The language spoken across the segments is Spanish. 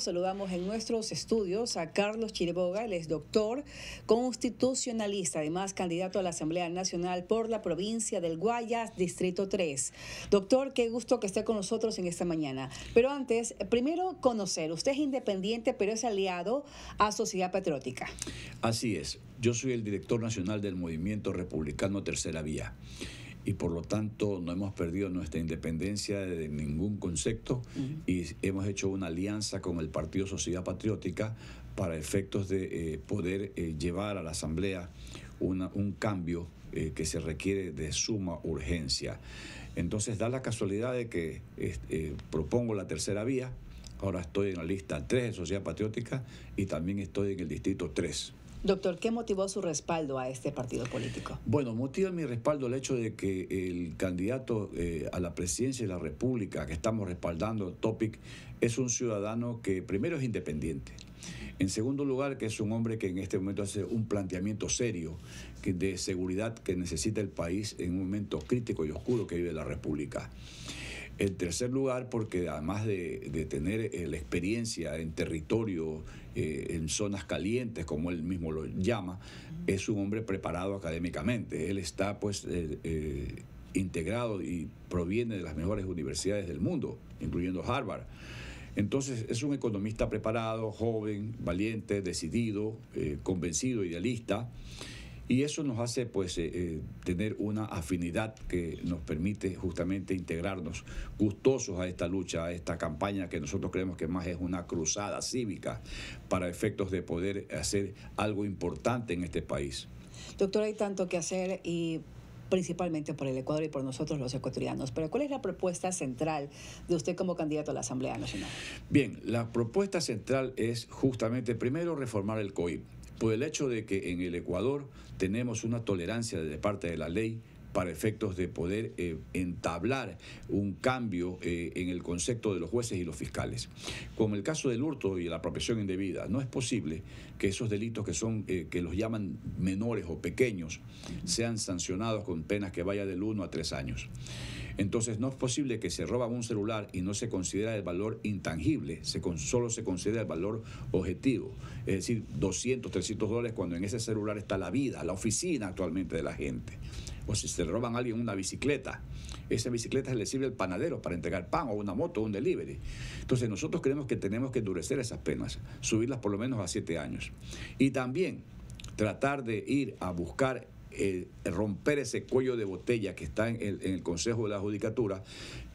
Saludamos en nuestros estudios a Carlos Chiriboga, él es doctor constitucionalista, además candidato a la Asamblea Nacional por la provincia del Guayas, Distrito 3. Doctor, qué gusto que esté con nosotros en esta mañana. Pero antes, primero conocer, usted es independiente, pero es aliado a Sociedad Patriótica. Así es, yo soy el director nacional del Movimiento Republicano Tercera Vía y por lo tanto no hemos perdido nuestra independencia de ningún concepto y hemos hecho una alianza con el Partido Sociedad Patriótica para efectos de eh, poder eh, llevar a la Asamblea un cambio eh, que se requiere de suma urgencia. Entonces da la casualidad de que propongo la tercera vía, ahora estoy en la lista 3 de Sociedad Patriótica y también estoy en el distrito 3. Doctor, ¿qué motivó su respaldo a este partido político? Bueno, motiva mi respaldo el hecho de que el candidato eh, a la presidencia de la República que estamos respaldando, Topic, es un ciudadano que primero es independiente. En segundo lugar, que es un hombre que en este momento hace un planteamiento serio de seguridad que necesita el país en un momento crítico y oscuro que vive la República. En tercer lugar, porque además de, tener eh, la experiencia en territorio, eh, en zonas calientes, como él mismo lo llama, es un hombre preparado académicamente. Él está pues eh, integrado y proviene de las mejores universidades del mundo, incluyendo Harvard. Entonces es un economista preparado, joven, valiente, decidido, convencido, idealista. Y eso nos hace pues eh, eh, tener una afinidad que nos permite justamente integrarnos gustosos a esta lucha, a esta campaña que nosotros creemos que más es una cruzada cívica para efectos de poder hacer algo importante en este país. Doctor, hay tanto que hacer y principalmente por el Ecuador y por nosotros los ecuatorianos. Pero ¿cuál es la propuesta central de usted como candidato a la Asamblea Nacional? Bien, la propuesta central es justamente primero reformar el COIP por pues el hecho de que en el Ecuador tenemos una tolerancia de parte de la ley para efectos de poder eh, entablar un cambio eh, en el concepto de los jueces y los fiscales. Como el caso del hurto y la apropiación indebida, no es posible que esos delitos que son eh, que los llaman menores o pequeños sean sancionados con penas que vayan del 1 a 3 años. Entonces no es posible que se roban un celular y no se considera el valor intangible, se solo se considera el valor objetivo, es decir, 200, 300 dólares cuando en ese celular está la vida, la oficina actualmente de la gente o si se le roban a alguien una bicicleta, esa bicicleta le sirve al panadero para entregar pan o una moto o un delivery. Entonces nosotros creemos que tenemos que endurecer esas penas, subirlas por lo menos a siete años. Y también tratar de ir a buscar eh, romper ese cuello de botella que está en en el Consejo de la Judicatura,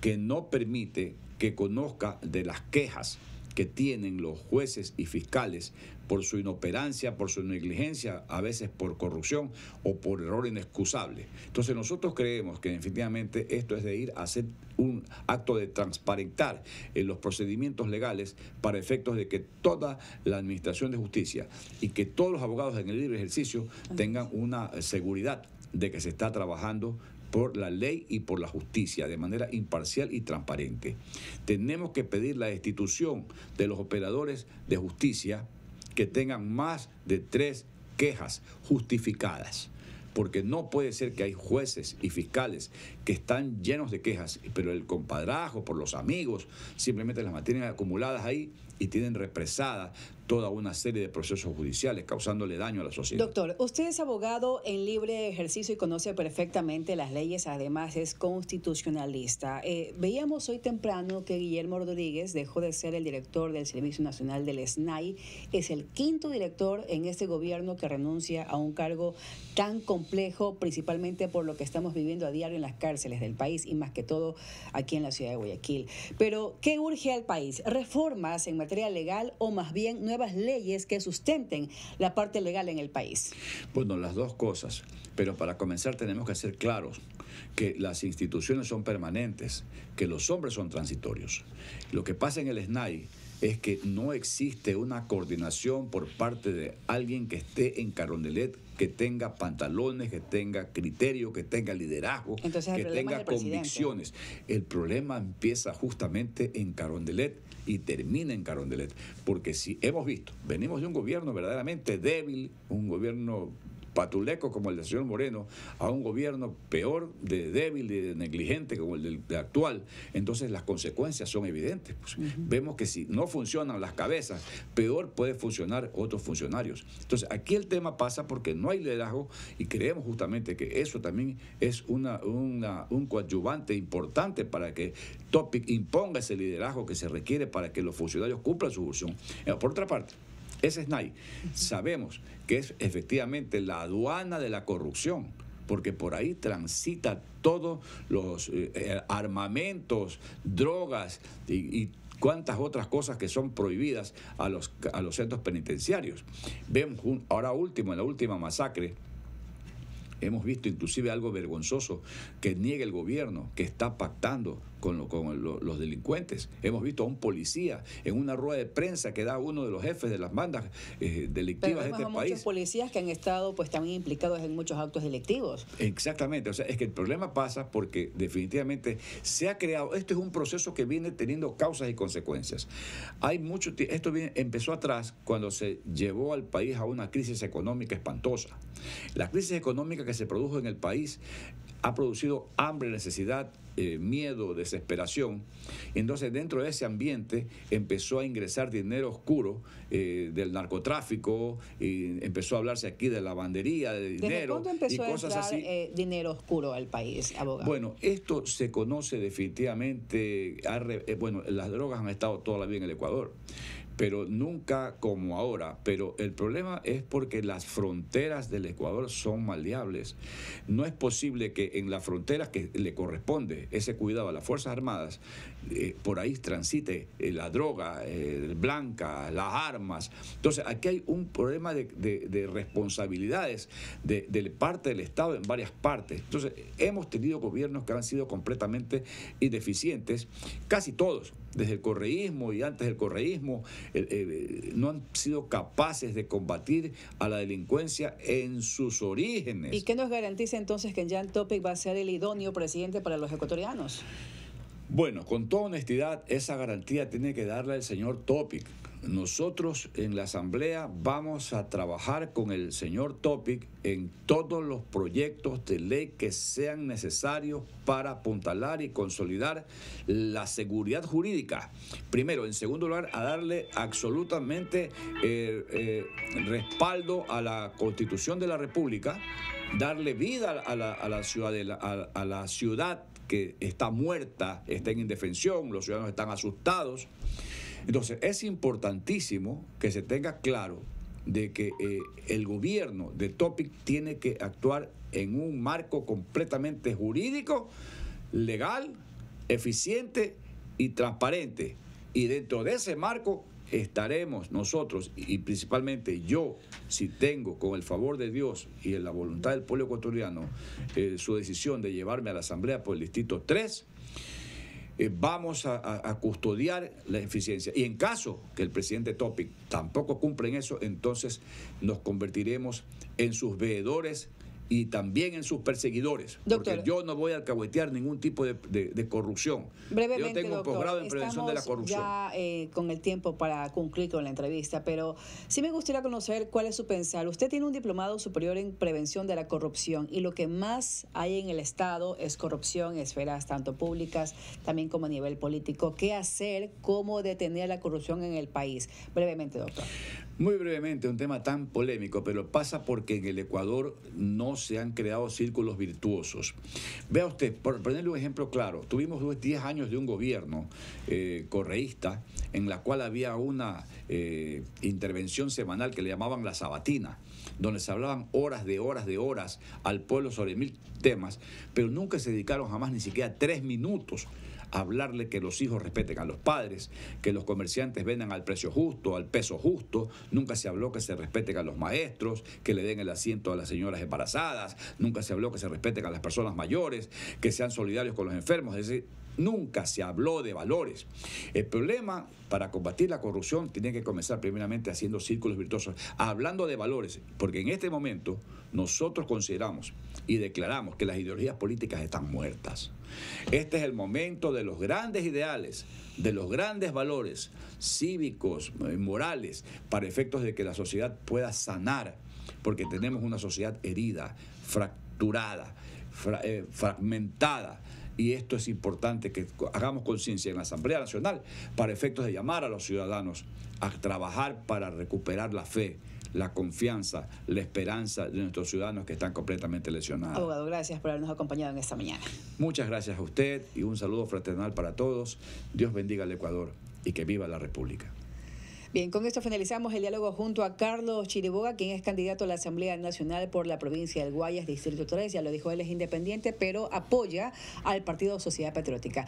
que no permite que conozca de las quejas que tienen los jueces y fiscales por su inoperancia, por su negligencia, a veces por corrupción o por error inexcusable. Entonces nosotros creemos que definitivamente esto es de ir a hacer un acto de transparentar en eh, los procedimientos legales para efectos de que toda la Administración de Justicia y que todos los abogados en el libre ejercicio tengan una seguridad de que se está trabajando por la ley y por la justicia de manera imparcial y transparente. Tenemos que pedir la destitución de los operadores de justicia que tengan más de tres quejas justificadas. Porque no puede ser que hay jueces y fiscales que están llenos de quejas, pero el compadrajo por los amigos simplemente las mantienen acumuladas ahí y tienen represadas toda una serie de procesos judiciales causándole daño a la sociedad. Doctor, usted es abogado en libre ejercicio y conoce perfectamente las leyes, además es constitucionalista. Eh, veíamos hoy temprano que Guillermo Rodríguez dejó de ser el director del Servicio Nacional del SNAI, es el quinto director en este gobierno que renuncia a un cargo tan complejo, principalmente por lo que estamos viviendo a diario en las cárceles del país y más que todo aquí en la ciudad de Guayaquil. Pero, ¿qué urge al país? ¿Reformas en materia legal o más bien nuevas leyes que sustenten la parte legal en el país? Bueno, las dos cosas, pero para comenzar tenemos que ser claros que las instituciones son permanentes, que los hombres son transitorios. Lo que pasa en el SNAI es que no existe una coordinación por parte de alguien que esté en Carondelet, que tenga pantalones, que tenga criterio, que tenga liderazgo, que tenga convicciones. El problema empieza justamente en Carondelet y termina en Carondelet, porque si hemos visto, venimos de un gobierno verdaderamente débil, un gobierno patuleco como el del señor Moreno a un gobierno peor, de débil y negligente como el del actual, entonces las consecuencias son evidentes. Pues. Vemos que si no funcionan las cabezas, peor puede funcionar otros funcionarios. Entonces aquí el tema pasa porque no hay liderazgo y creemos justamente que eso también es un coadyuvante importante para que Topic imponga ese liderazgo que se requiere para que los funcionarios cumplan su función. Eh, por otra parte, ese SNAI sabemos que es efectivamente la aduana de la corrupción, porque por ahí transita todos los eh, eh, armamentos, drogas y, cuantas cuántas otras cosas que son prohibidas a los, a los centros penitenciarios. Vemos ahora último, en la última masacre, hemos visto inclusive algo vergonzoso que niega el gobierno, que está pactando con, los delincuentes. Hemos visto a un policía en una rueda de prensa que da uno de los jefes de las bandas eh, delictivas de este país. muchos policías que han estado pues también implicados en muchos actos delictivos. Exactamente, o sea, es que el problema pasa porque definitivamente se ha creado, esto es un proceso que viene teniendo causas y consecuencias. Hay mucho esto empezó atrás cuando se llevó al país a una crisis económica espantosa. La crisis económica que se produjo en el país ha producido hambre, necesidad, eh, miedo, desesperación. Entonces dentro de ese ambiente empezó a ingresar dinero oscuro eh, del narcotráfico, empezó a hablarse aquí de lavandería, de dinero. empezó y cosas a así. Eh, dinero oscuro al país, abogado? Bueno, esto se conoce definitivamente, bueno, las drogas han estado toda la vida en el Ecuador pero nunca como ahora. Pero el problema es porque las fronteras del Ecuador son maleables. No es posible que en las fronteras que le corresponde ese cuidado a las Fuerzas Armadas, eh, por ahí transite eh, la droga eh, blanca, las armas. Entonces, aquí hay un problema de, responsabilidades de, parte del Estado en varias partes. Entonces, hemos tenido gobiernos que han sido completamente ...ineficientes, casi todos, desde el correísmo y antes del correísmo, eh, eh, no han sido capaces de combatir a la delincuencia en sus orígenes. ¿Y qué nos garantiza entonces que Jan Topic va a ser el idóneo presidente para los ecuatorianos? Bueno, con toda honestidad, esa garantía tiene que darla el señor Topic nosotros en la Asamblea vamos a trabajar con el señor Topic en todos los proyectos de ley que sean necesarios para apuntalar y consolidar la seguridad jurídica. Primero, en segundo lugar, a darle absolutamente eh, eh, respaldo a la Constitución de la República, darle vida a la, ciudad, a la ciudad que está muerta, está en indefensión, los ciudadanos están asustados. Entonces, es importantísimo que se tenga claro de que eh, el gobierno de Topic tiene que actuar en un marco completamente jurídico, legal, eficiente y transparente. Y dentro de ese marco estaremos nosotros y principalmente yo, si tengo con el favor de Dios y en la voluntad del pueblo ecuatoriano eh, su decisión de llevarme a la Asamblea por el Distrito 3, eh, vamos a, custodiar la eficiencia. Y en caso que el presidente Topic tampoco cumpla en eso, entonces nos convertiremos en sus veedores y también en sus perseguidores. porque yo no voy a alcahuetear ningún tipo de, corrupción. Brevemente, yo tengo un posgrado en prevención de la corrupción. Ya eh, con el tiempo para concluir con la entrevista, pero sí me gustaría conocer cuál es su pensar. Usted tiene un diplomado superior en prevención de la corrupción y lo que más hay en el Estado es corrupción en esferas tanto públicas también como a nivel político. ¿Qué hacer? ¿Cómo detener la corrupción en el país? Brevemente, doctor. Muy brevemente, un tema tan polémico, pero pasa porque en el Ecuador no se han creado círculos virtuosos. Vea usted, por ponerle un ejemplo claro, tuvimos 10 años de un gobierno eh, correísta en la cual había una eh, intervención semanal que le llamaban la sabatina, donde se hablaban horas de horas de horas al pueblo sobre mil temas, pero nunca se dedicaron jamás ni siquiera tres minutos hablarle que los hijos respeten a los padres, que los comerciantes vendan al precio justo, al peso justo, nunca se habló que se respeten a los maestros, que le den el asiento a las señoras embarazadas, nunca se habló que se respeten a las personas mayores, que sean solidarios con los enfermos, es decir, Nunca se habló de valores. El problema para combatir la corrupción tiene que comenzar primeramente haciendo círculos virtuosos, hablando de valores, porque en este momento nosotros consideramos y declaramos que las ideologías políticas están muertas. Este es el momento de los grandes ideales, de los grandes valores cívicos, eh, morales, para efectos de que la sociedad pueda sanar, porque tenemos una sociedad herida, fracturada, eh, fragmentada y esto es importante que hagamos conciencia en la Asamblea Nacional para efectos de llamar a los ciudadanos a trabajar para recuperar la fe, la confianza, la esperanza de nuestros ciudadanos que están completamente lesionados. Abogado, gracias por habernos acompañado en esta mañana. Muchas gracias a usted y un saludo fraternal para todos. Dios bendiga al Ecuador y que viva la República. Bien, con esto finalizamos el diálogo junto a Carlos Chiriboga, quien es candidato a la Asamblea Nacional por la provincia del Guayas, Distrito 3. Ya lo dijo, él es independiente, pero apoya al Partido Sociedad Patriótica.